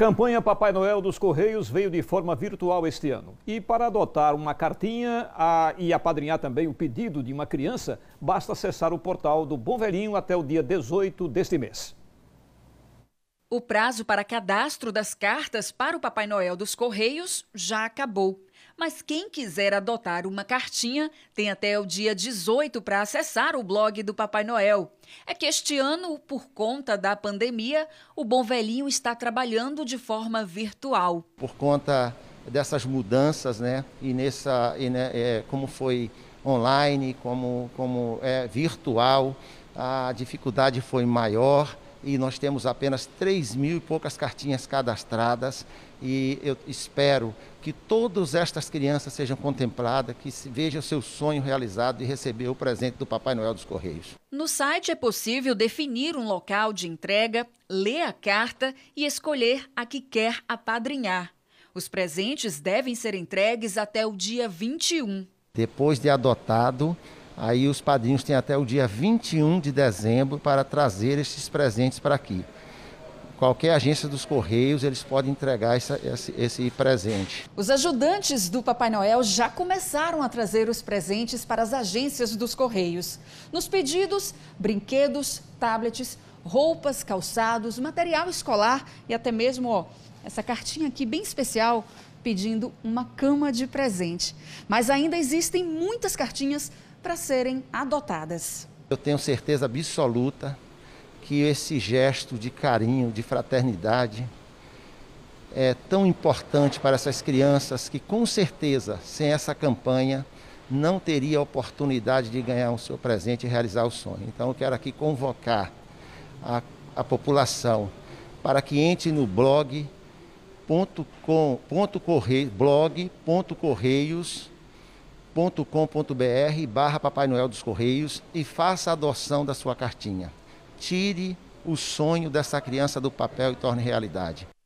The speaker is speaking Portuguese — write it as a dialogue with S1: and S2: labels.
S1: Campanha Papai Noel dos Correios veio de forma virtual este ano. E para adotar uma cartinha a, e apadrinhar também o pedido de uma criança, basta acessar o portal do Bom Velhinho até o dia 18 deste mês. O prazo para cadastro das cartas para o Papai Noel dos Correios já acabou. Mas quem quiser adotar uma cartinha tem até o dia 18 para acessar o blog do Papai Noel. É que este ano, por conta da pandemia, o Bom Velhinho está trabalhando de forma virtual.
S2: Por conta dessas mudanças, né? E nessa, e, né, é, como foi online, como, como é virtual, a dificuldade foi maior e nós temos apenas 3 mil e poucas cartinhas cadastradas e eu espero que todas estas crianças sejam contempladas, que vejam seu sonho realizado e receber o presente do Papai Noel dos Correios.
S1: No site é possível definir um local de entrega, ler a carta e escolher a que quer apadrinhar. Os presentes devem ser entregues até o dia 21.
S2: Depois de adotado, Aí os padrinhos têm até o dia 21 de dezembro para trazer esses presentes para aqui. Qualquer agência dos Correios, eles podem entregar essa, esse, esse presente.
S1: Os ajudantes do Papai Noel já começaram a trazer os presentes para as agências dos Correios. Nos pedidos, brinquedos, tablets, roupas, calçados, material escolar e até mesmo ó, essa cartinha aqui bem especial pedindo uma cama de presente. Mas ainda existem muitas cartinhas para serem adotadas.
S2: Eu tenho certeza absoluta que esse gesto de carinho, de fraternidade, é tão importante para essas crianças que, com certeza, sem essa campanha, não teria a oportunidade de ganhar o seu presente e realizar o sonho. Então, eu quero aqui convocar a, a população para que entre no blog ponto com, ponto blog.correios.com combr barra Papai Noel dos Correios e faça a adoção da sua cartinha. Tire o sonho dessa criança do papel e torne realidade.